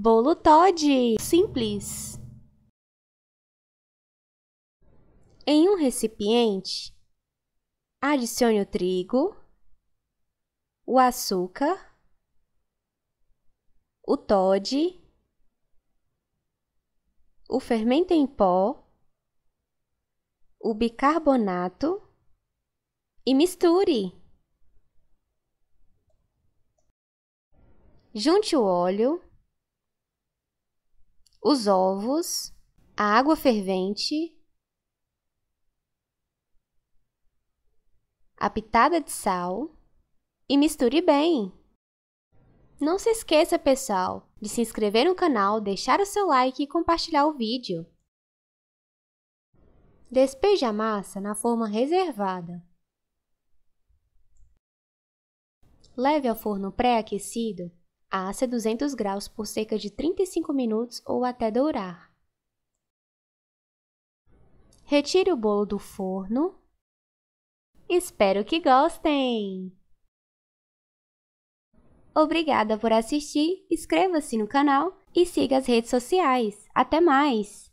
Bolo Todd! Simples! Em um recipiente, adicione o trigo, o açúcar, o Todd, o fermento em pó, o bicarbonato e misture. Junte o óleo os ovos, a água fervente, a pitada de sal e misture bem. Não se esqueça, pessoal, de se inscrever no canal, deixar o seu like e compartilhar o vídeo. Despeje a massa na forma reservada. Leve ao forno pré-aquecido Assa 200 graus por cerca de 35 minutos ou até dourar. Retire o bolo do forno. Espero que gostem! Obrigada por assistir, inscreva-se no canal e siga as redes sociais. Até mais!